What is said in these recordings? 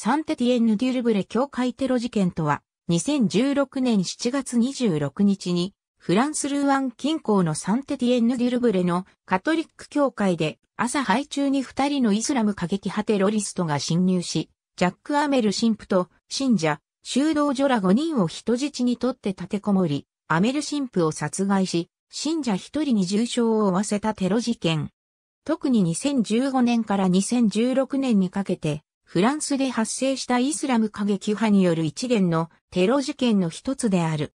サンテティエンヌ・デュルブレ教会テロ事件とは、2016年7月26日に、フランス・ルーアン近郊のサンテティエンヌ・デュルブレのカトリック教会で、朝配中に二人のイスラム過激派テロリストが侵入し、ジャック・アメル神父と信者、修道女ら5人を人質にとって立てこもり、アメル神父を殺害し、信者1人に重傷を負わせたテロ事件。特に2015年から2016年にかけて、フランスで発生したイスラム過激派による一連のテロ事件の一つである。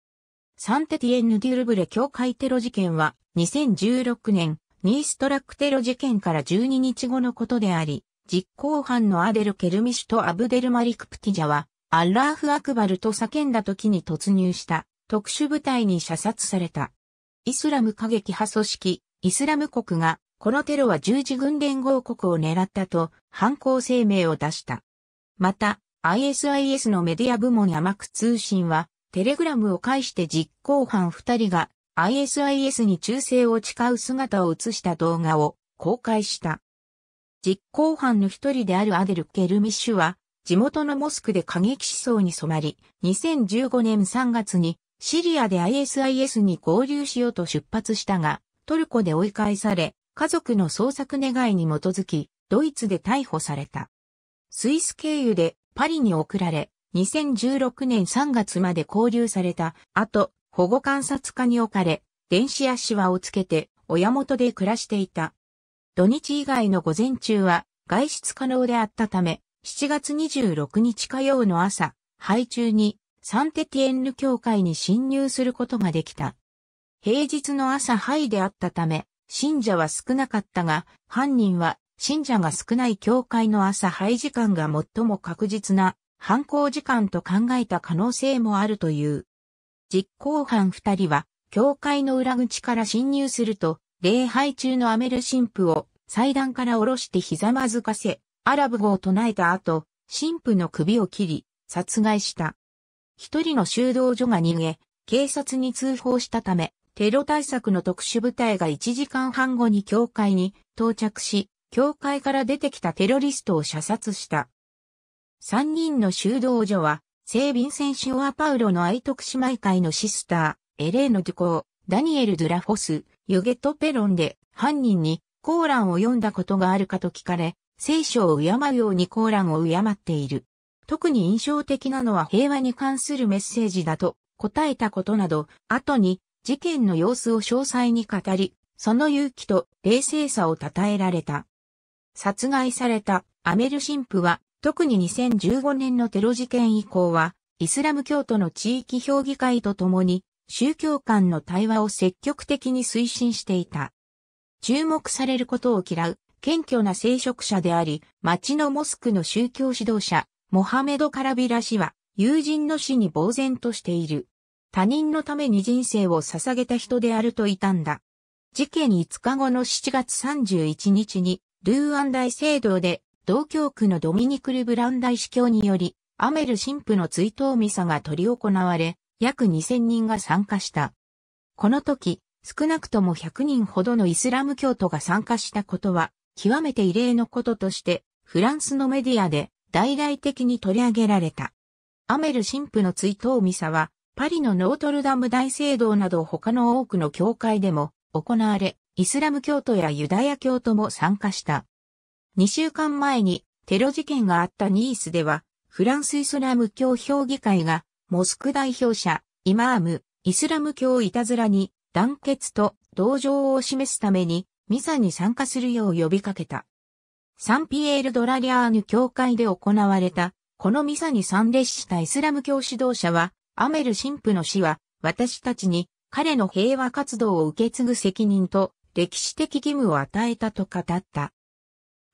サンテティエンヌ・デュルブレ教会テロ事件は2016年ニーストラックテロ事件から12日後のことであり、実行犯のアデル・ケルミシュとアブデル・マリク・プティジャは、アッラーフ・アクバルと叫んだ時に突入した特殊部隊に射殺された。イスラム過激派組織、イスラム国がこのテロは十字軍連合国を狙ったと犯行声明を出した。また、ISIS のメディア部門甘マク通信は、テレグラムを介して実行犯二人が ISIS に忠誠を誓う姿を映した動画を公開した。実行犯の一人であるアデル・ケルミッシュは、地元のモスクで過激思想に染まり、2015年3月にシリアで ISIS に合流しようと出発したが、トルコで追い返され、家族の捜索願いに基づき、ドイツで逮捕された。スイス経由でパリに送られ、2016年3月まで拘留された後、保護観察下に置かれ、電子足輪をつけて親元で暮らしていた。土日以外の午前中は外出可能であったため、7月26日火曜の朝、配中にサンテティエンヌ教会に侵入することができた。平日の朝ハイであったため、信者は少なかったが、犯人は信者が少ない教会の朝廃時間が最も確実な犯行時間と考えた可能性もあるという。実行犯二人は、教会の裏口から侵入すると、礼拝中のアメル神父を祭壇から下ろしてひざまずかせ、アラブ語を唱えた後、神父の首を切り、殺害した。一人の修道女が逃げ、警察に通報したため、テロ対策の特殊部隊が1時間半後に教会に到着し、教会から出てきたテロリストを射殺した。3人の修道女は、聖便選ンセンシオアパウロの愛徳姉妹会のシスター、エレーノ・デュコー、ダニエル・ドゥラフォス、ユゲット・ペロンで犯人にコーランを読んだことがあるかと聞かれ、聖書を敬うようにコーランを敬っている。特に印象的なのは平和に関するメッセージだと答えたことなど、後に事件の様子を詳細に語り、その勇気と冷静さを称えられた。殺害されたアメル神父は、特に2015年のテロ事件以降は、イスラム教徒の地域評議会とともに、宗教間の対話を積極的に推進していた。注目されることを嫌う、謙虚な聖職者であり、町のモスクの宗教指導者、モハメド・カラビラ氏は、友人の死に呆然としている。他人のために人生を捧げた人であるといたんだ。事件5日後の7月31日に、ルーアン大聖堂で、同教区のドミニクル・ブラン大司教により、アメル神父の追悼ミサが取り行われ、約2000人が参加した。この時、少なくとも100人ほどのイスラム教徒が参加したことは、極めて異例のこととして、フランスのメディアで大々的に取り上げられた。アメル神父の追悼ミサは、パリのノートルダム大聖堂など他の多くの教会でも行われ、イスラム教徒やユダヤ教徒も参加した。2週間前にテロ事件があったニースでは、フランスイスラム教評議会が、モスク代表者、イマーム、イスラム教いたずらに、団結と同情を示すために、ミサに参加するよう呼びかけた。サンピエール・ドラリアーヌ教会で行われた、このミサに参列したイスラム教指導者は、アメル神父の死は、私たちに彼の平和活動を受け継ぐ責任と歴史的義務を与えたと語った。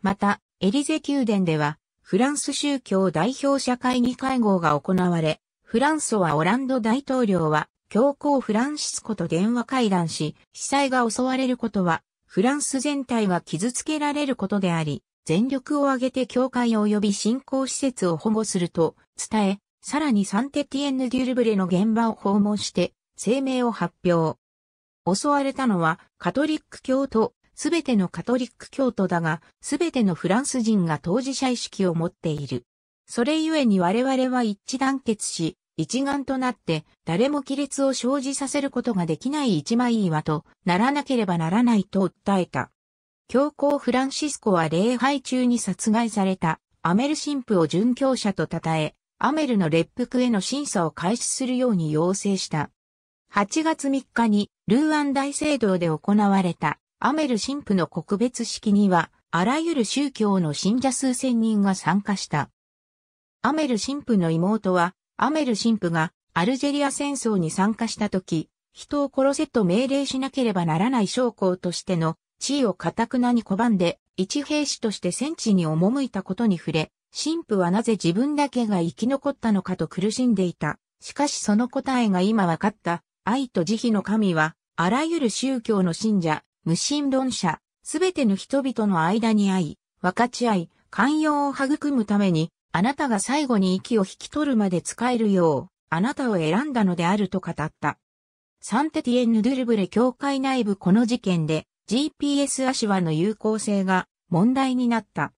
また、エリゼ宮殿では、フランス宗教代表者会議会合が行われ、フランソワ・オランド大統領は、教皇フランシスコと電話会談し、被災が襲われることは、フランス全体が傷つけられることであり、全力を挙げて教会及び信仰施設を保護すると伝え、さらにサンテティエンヌ・デュルブレの現場を訪問して声明を発表。襲われたのはカトリック教徒、すべてのカトリック教徒だが、すべてのフランス人が当事者意識を持っている。それゆえに我々は一致団結し、一丸となって誰も亀裂を生じさせることができない一枚岩とならなければならないと訴えた。教皇フランシスコは礼拝中に殺害されたアメル神父を殉教者と称え、アメルの列服への審査を開始するように要請した。8月3日にルーアン大聖堂で行われたアメル神父の告別式には、あらゆる宗教の信者数千人が参加した。アメル神父の妹は、アメル神父がアルジェリア戦争に参加した時、人を殺せと命令しなければならない将校としての地位を堅くなに拒んで、一兵士として戦地に赴いたことに触れ、神父はなぜ自分だけが生き残ったのかと苦しんでいた。しかしその答えが今分かった。愛と慈悲の神は、あらゆる宗教の信者、無神論者、すべての人々の間に愛、分かち合い、寛容を育むために、あなたが最後に息を引き取るまで使えるよう、あなたを選んだのであると語った。サンテティエンヌ・ドゥルブレ教会内部この事件で、GPS アシュワの有効性が問題になった。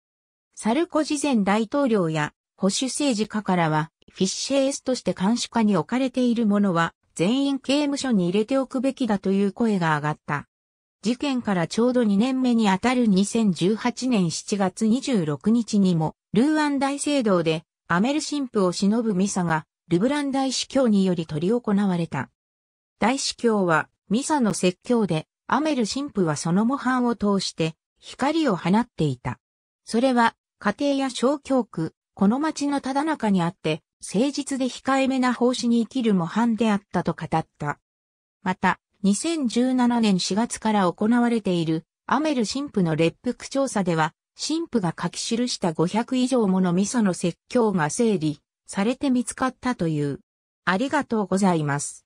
サルコジ前大統領や保守政治家からは、フィッシェースとして監視下に置かれている者は、全員刑務所に入れておくべきだという声が上がった。事件からちょうど2年目にあたる2018年7月26日にも、ルーアン大聖堂で、アメル神父を忍ぶミサが、ルブラン大司教により取り行われた。大司教は、ミサの説教で、アメル神父はその模範を通して、光を放っていた。それは、家庭や小教区、この町のただ中にあって、誠実で控えめな奉仕に生きる模範であったと語った。また、2017年4月から行われているアメル神父の列腹調査では、神父が書き記した500以上もの味噌の説教が整理されて見つかったという。ありがとうございます。